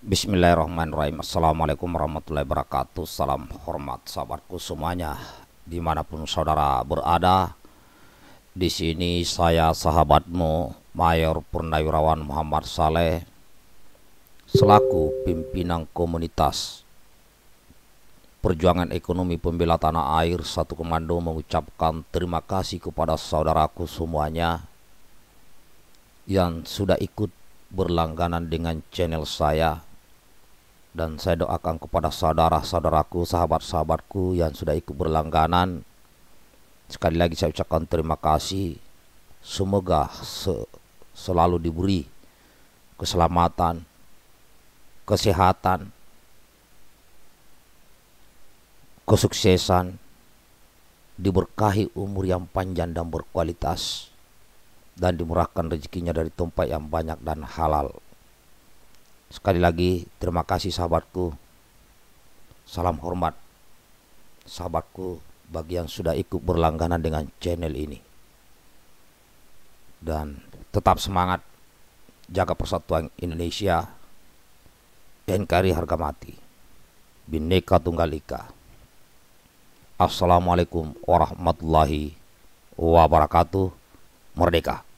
Bismillahirrahmanirrahim Assalamualaikum warahmatullahi wabarakatuh Salam hormat sahabatku semuanya Dimanapun saudara berada Di sini saya sahabatmu Mayor Purnawirawan Muhammad Saleh Selaku pimpinan komunitas Perjuangan Ekonomi Pembela Tanah Air Satu Komando mengucapkan terima kasih kepada saudaraku semuanya Yang sudah ikut berlangganan dengan channel saya dan saya doakan kepada saudara-saudaraku, sahabat-sahabatku yang sudah ikut berlangganan. Sekali lagi saya ucapkan terima kasih. Semoga se selalu diberi keselamatan, kesehatan, kesuksesan, diberkahi umur yang panjang dan berkualitas, dan dimurahkan rezekinya dari tempat yang banyak dan halal. Sekali lagi terima kasih sahabatku. Salam hormat sahabatku bagi yang sudah ikut berlangganan dengan channel ini. Dan tetap semangat jaga persatuan Indonesia. NKRI harga mati. Bineka Tunggal Ika. Assalamualaikum warahmatullahi wabarakatuh. Merdeka.